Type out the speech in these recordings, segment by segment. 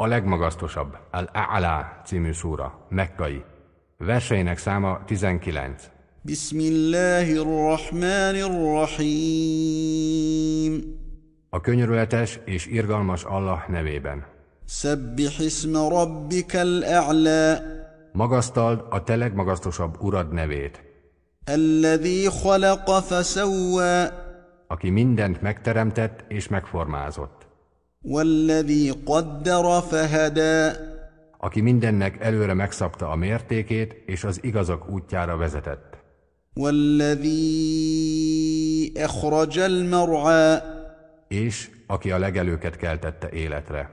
A legmagasztosabb, Al-A'la című szúra, mekkai. Verseinek száma 19. Bismillahirrahmanirrahim. A könyörületes és irgalmas Allah nevében. Szebbih rabbikel rabbikal a'la. Magasztald a te legmagasztosabb urad nevét. Alladhi khalaqa fasawwa. Aki mindent megteremtett és megformázott aki mindennek előre megszabta a mértékét és az igazak útjára vezetett. és aki a legelőket keltette életre.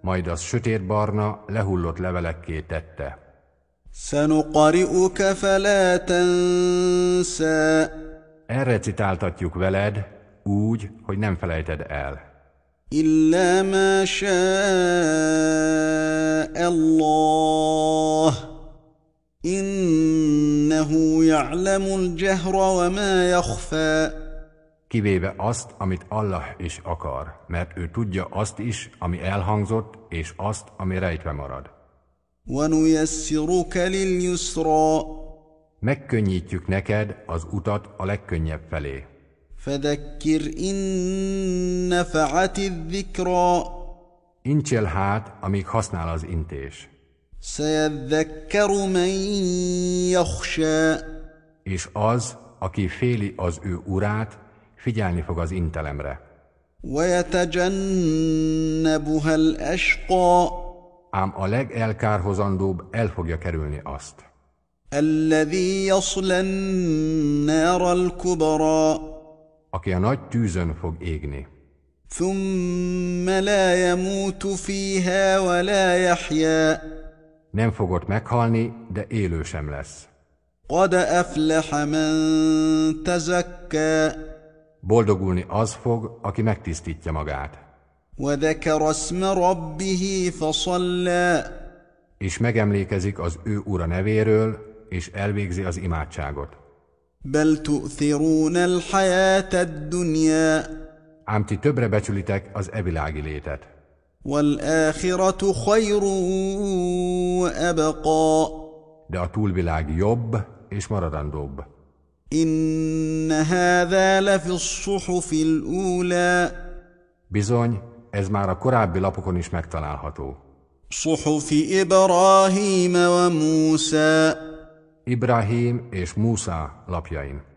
Majd az sötét barna lehullott levelekké tette. سنقرئك فلا تنسى Elrecitáltatjuk veled úgy, hogy nem felejted el. إلا ما شاء الله إنه يعلم الجهر وما يخفى kivéve azt, amit Allah is akar, mert ő tudja azt is, ami elhangzott, és azt, ami rejtve marad. Megkönnyítjük neked az utat a legkönnyebb felé. فَذَكِّرْ inne نَفَعَتِ الذِّكْرَى Incsél hát, amíg használ az intés. És az, aki féli az ő urát, figyelni fog az intelemre ám a legelkárhozandóbb el fogja kerülni azt. aki a nagy tűzön fog égni. nem fogott meghalni, de élő sem lesz. boldogulni az fog, aki megtisztítja magát. وذكر اسم ربه فصلى és megemlékezik az ő ura nevéről, és elvégzi az imádságot. بل تؤثرون الحياة الدنيا Ám ti többre becsülitek az evilági létet. والآخرة خير وأبقى De a túlvilág jobb és maradandóbb. إن هذا لفي الصحف الأولى Bizony, ez már a korábbi lapokon is megtalálható. Suhufi Ibrahim wa Musa Ibrahim és Musa lapjain.